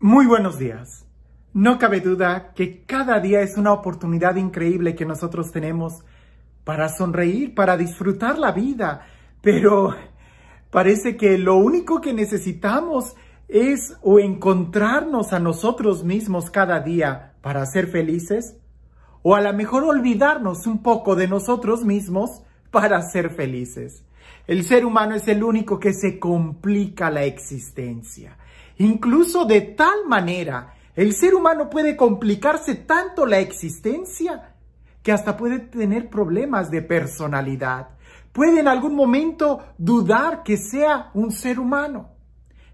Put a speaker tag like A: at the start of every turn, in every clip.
A: Muy buenos días. No cabe duda que cada día es una oportunidad increíble que nosotros tenemos para sonreír, para disfrutar la vida, pero parece que lo único que necesitamos es o encontrarnos a nosotros mismos cada día para ser felices, o a lo mejor olvidarnos un poco de nosotros mismos para ser felices. El ser humano es el único que se complica la existencia. Incluso de tal manera, el ser humano puede complicarse tanto la existencia que hasta puede tener problemas de personalidad. Puede en algún momento dudar que sea un ser humano.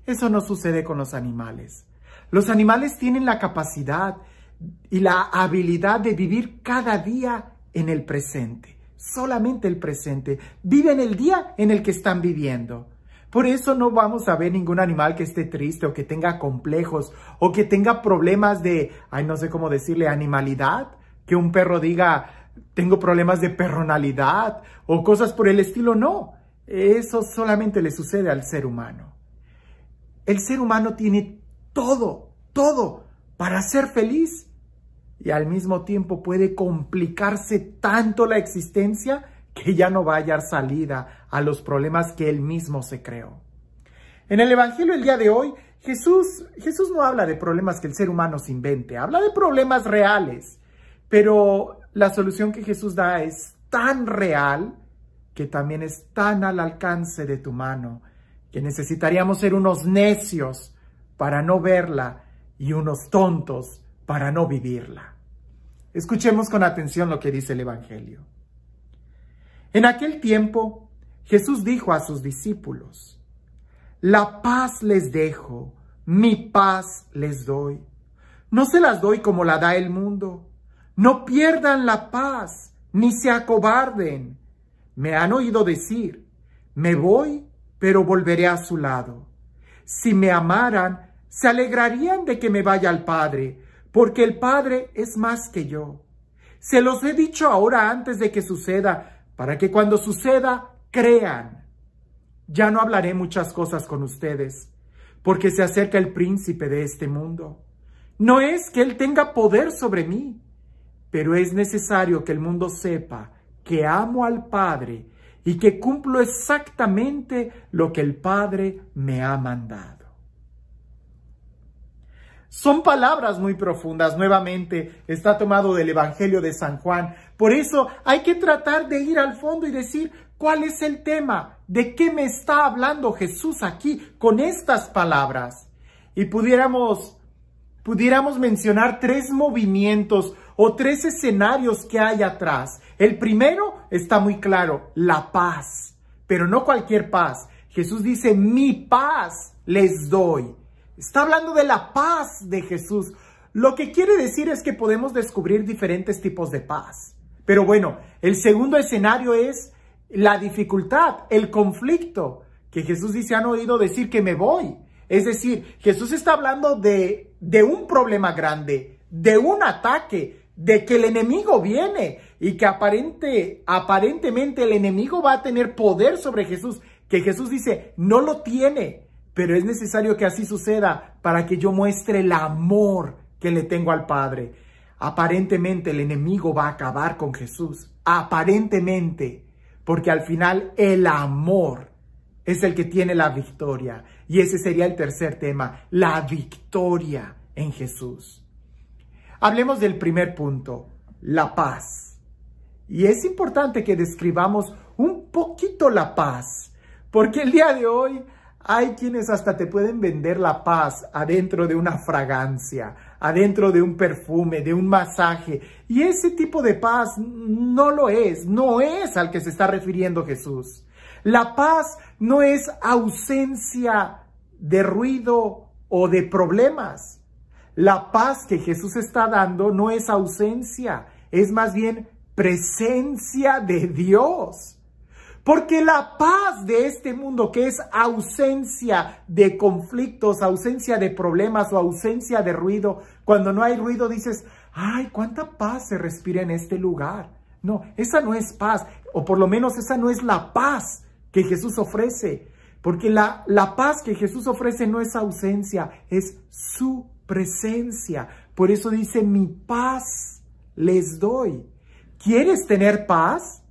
A: Eso no sucede con los animales. Los animales tienen la capacidad y la habilidad de vivir cada día en el presente, solamente el presente. Viven el día en el que están viviendo. Por eso no vamos a ver ningún animal que esté triste o que tenga complejos o que tenga problemas de, ay, no sé cómo decirle, animalidad. Que un perro diga, tengo problemas de perronalidad o cosas por el estilo. No, eso solamente le sucede al ser humano. El ser humano tiene todo, todo para ser feliz y al mismo tiempo puede complicarse tanto la existencia que ya no va a hallar salida a los problemas que él mismo se creó. En el Evangelio el día de hoy, Jesús, Jesús no habla de problemas que el ser humano se invente, habla de problemas reales, pero la solución que Jesús da es tan real que también es tan al alcance de tu mano, que necesitaríamos ser unos necios para no verla y unos tontos para no vivirla. Escuchemos con atención lo que dice el Evangelio. En aquel tiempo, Jesús dijo a sus discípulos, La paz les dejo, mi paz les doy. No se las doy como la da el mundo. No pierdan la paz, ni se acobarden. Me han oído decir, me voy, pero volveré a su lado. Si me amaran, se alegrarían de que me vaya al Padre, porque el Padre es más que yo. Se los he dicho ahora antes de que suceda, para que cuando suceda, crean. Ya no hablaré muchas cosas con ustedes, porque se acerca el príncipe de este mundo. No es que él tenga poder sobre mí, pero es necesario que el mundo sepa que amo al Padre y que cumplo exactamente lo que el Padre me ha mandado. Son palabras muy profundas, nuevamente está tomado del Evangelio de San Juan. Por eso hay que tratar de ir al fondo y decir, ¿cuál es el tema? ¿De qué me está hablando Jesús aquí con estas palabras? Y pudiéramos, pudiéramos mencionar tres movimientos o tres escenarios que hay atrás. El primero está muy claro, la paz, pero no cualquier paz. Jesús dice, mi paz les doy. Está hablando de la paz de Jesús. Lo que quiere decir es que podemos descubrir diferentes tipos de paz. Pero bueno, el segundo escenario es la dificultad, el conflicto, que Jesús dice, han oído decir que me voy. Es decir, Jesús está hablando de, de un problema grande, de un ataque, de que el enemigo viene y que aparente, aparentemente el enemigo va a tener poder sobre Jesús, que Jesús dice, no lo tiene. Pero es necesario que así suceda para que yo muestre el amor que le tengo al Padre. Aparentemente el enemigo va a acabar con Jesús. Aparentemente. Porque al final el amor es el que tiene la victoria. Y ese sería el tercer tema, la victoria en Jesús. Hablemos del primer punto, la paz. Y es importante que describamos un poquito la paz. Porque el día de hoy hay quienes hasta te pueden vender la paz adentro de una fragancia, adentro de un perfume, de un masaje. Y ese tipo de paz no lo es, no es al que se está refiriendo Jesús. La paz no es ausencia de ruido o de problemas. La paz que Jesús está dando no es ausencia, es más bien presencia de Dios. Porque la paz de este mundo, que es ausencia de conflictos, ausencia de problemas o ausencia de ruido, cuando no hay ruido dices, ay, cuánta paz se respira en este lugar. No, esa no es paz, o por lo menos esa no es la paz que Jesús ofrece. Porque la, paz que Jesús ofrece no es ausencia, es su presencia. Por eso dice, mi paz les doy. ¿Quieres tener paz?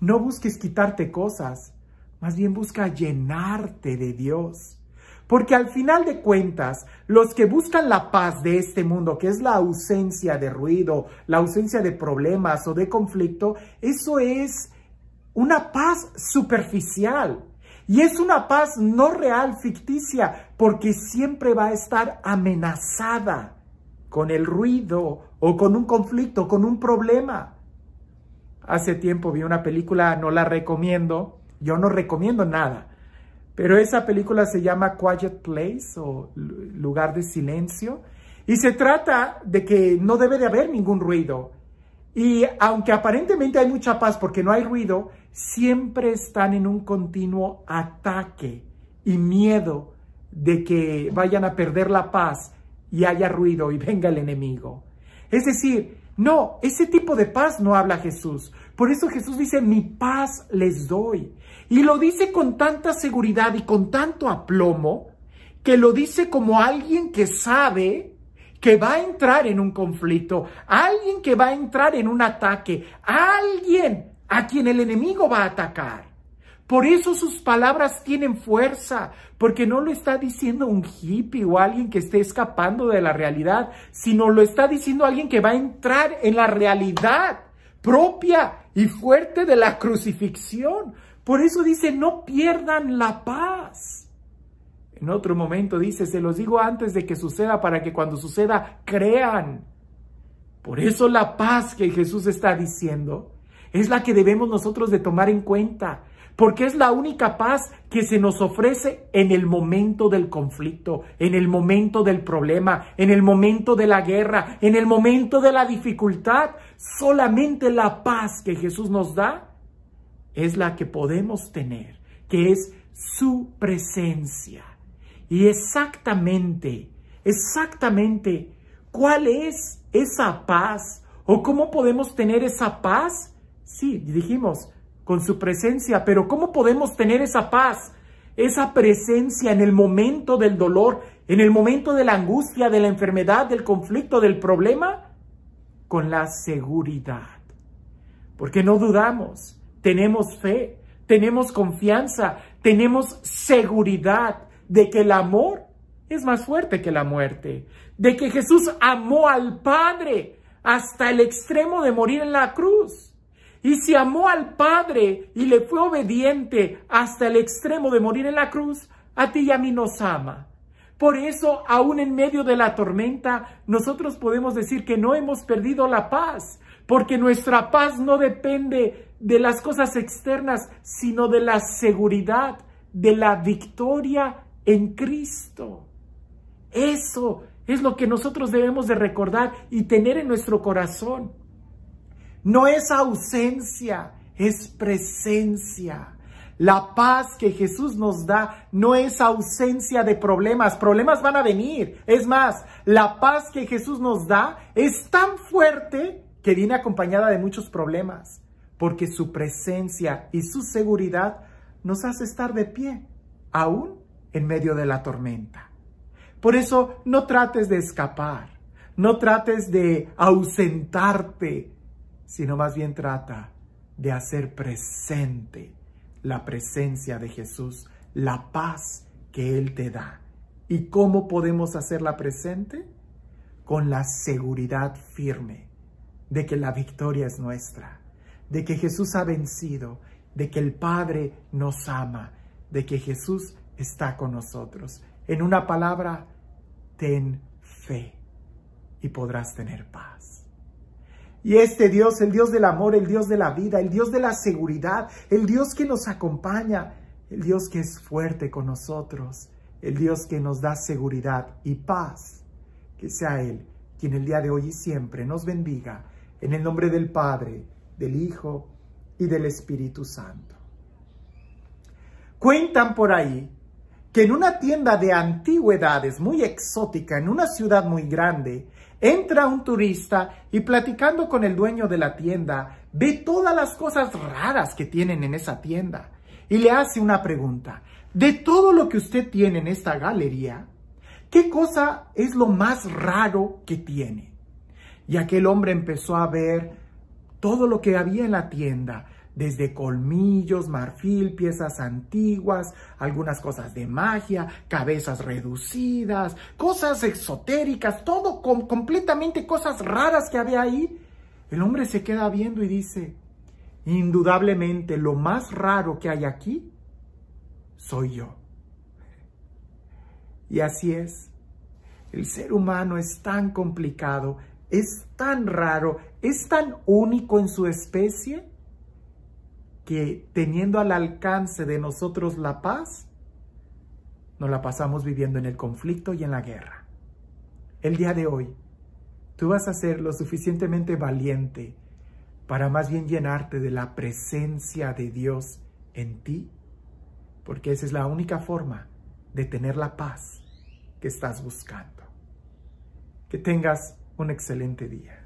A: No busques quitarte cosas, más bien busca llenarte de Dios. Porque al final de cuentas, los que buscan la paz de este mundo, que es la ausencia de ruido, la ausencia de problemas o de conflicto, eso es una paz superficial. Y es una paz no real, ficticia, porque siempre va a estar amenazada con el ruido o con un conflicto, con un problema. Hace tiempo vi una película, no la recomiendo, yo no recomiendo nada, pero esa película se llama Quiet Place o Lugar de Silencio y se trata de que no debe de haber ningún ruido. Y aunque aparentemente hay mucha paz porque no hay ruido, siempre están en un continuo ataque y miedo de que vayan a perder la paz y haya ruido y venga el enemigo. Es decir, no, ese tipo de paz no habla Jesús. Por eso Jesús dice, mi paz les doy. Y lo dice con tanta seguridad y con tanto aplomo, que lo dice como alguien que sabe que va a entrar en un conflicto, alguien que va a entrar en un ataque, alguien a quien el enemigo va a atacar. Por eso sus palabras tienen fuerza, porque no lo está diciendo un hippie o alguien que esté escapando de la realidad, sino lo está diciendo alguien que va a entrar en la realidad propia y fuerte de la crucifixión. Por eso dice, no pierdan la paz. En otro momento dice, se los digo antes de que suceda para que cuando suceda crean. Por eso la paz que Jesús está diciendo es la que debemos nosotros de tomar en cuenta porque es la única paz que se nos ofrece en el momento del conflicto, en el momento del problema, en el momento de la guerra, en el momento de la dificultad. Solamente la paz que Jesús nos da es la que podemos tener, que es su presencia. Y exactamente, exactamente, ¿cuál es esa paz? ¿O cómo podemos tener esa paz? Sí, dijimos, con su presencia. Pero ¿cómo podemos tener esa paz? Esa presencia en el momento del dolor, en el momento de la angustia, de la enfermedad, del conflicto, del problema, con la seguridad. Porque no dudamos, tenemos fe, tenemos confianza, tenemos seguridad de que el amor es más fuerte que la muerte, de que Jesús amó al Padre hasta el extremo de morir en la cruz y si amó al Padre y le fue obediente hasta el extremo de morir en la cruz, a ti y a mí nos ama. Por eso, aún en medio de la tormenta, nosotros podemos decir que no hemos perdido la paz, porque nuestra paz no depende de las cosas externas, sino de la seguridad, de la victoria en Cristo. Eso es lo que nosotros debemos de recordar y tener en nuestro corazón. No es ausencia, es presencia. La paz que Jesús nos da no es ausencia de problemas. Problemas van a venir. Es más, la paz que Jesús nos da es tan fuerte que viene acompañada de muchos problemas. Porque su presencia y su seguridad nos hace estar de pie, aún en medio de la tormenta. Por eso no trates de escapar. No trates de ausentarte sino más bien trata de hacer presente la presencia de Jesús, la paz que Él te da. ¿Y cómo podemos hacerla presente? Con la seguridad firme de que la victoria es nuestra, de que Jesús ha vencido, de que el Padre nos ama, de que Jesús está con nosotros. En una palabra, ten fe y podrás tener paz. Y este Dios, el Dios del amor, el Dios de la vida, el Dios de la seguridad, el Dios que nos acompaña, el Dios que es fuerte con nosotros, el Dios que nos da seguridad y paz. Que sea Él quien el día de hoy y siempre nos bendiga, en el nombre del Padre, del Hijo y del Espíritu Santo. Cuentan por ahí que en una tienda de antigüedades muy exótica, en una ciudad muy grande, Entra un turista y platicando con el dueño de la tienda, ve todas las cosas raras que tienen en esa tienda y le hace una pregunta. De todo lo que usted tiene en esta galería, ¿qué cosa es lo más raro que tiene? Y aquel hombre empezó a ver todo lo que había en la tienda, desde colmillos, marfil, piezas antiguas, algunas cosas de magia, cabezas reducidas, cosas exotéricas, todo completamente cosas raras que había ahí. El hombre se queda viendo y dice, indudablemente lo más raro que hay aquí soy yo. Y así es. El ser humano es tan complicado, es tan raro, es tan único en su especie que teniendo al alcance de nosotros la paz, nos la pasamos viviendo en el conflicto y en la guerra. El día de hoy, tú vas a ser lo suficientemente valiente para más bien llenarte de la presencia de Dios en ti, porque esa es la única forma de tener la paz que estás buscando. Que tengas un excelente día.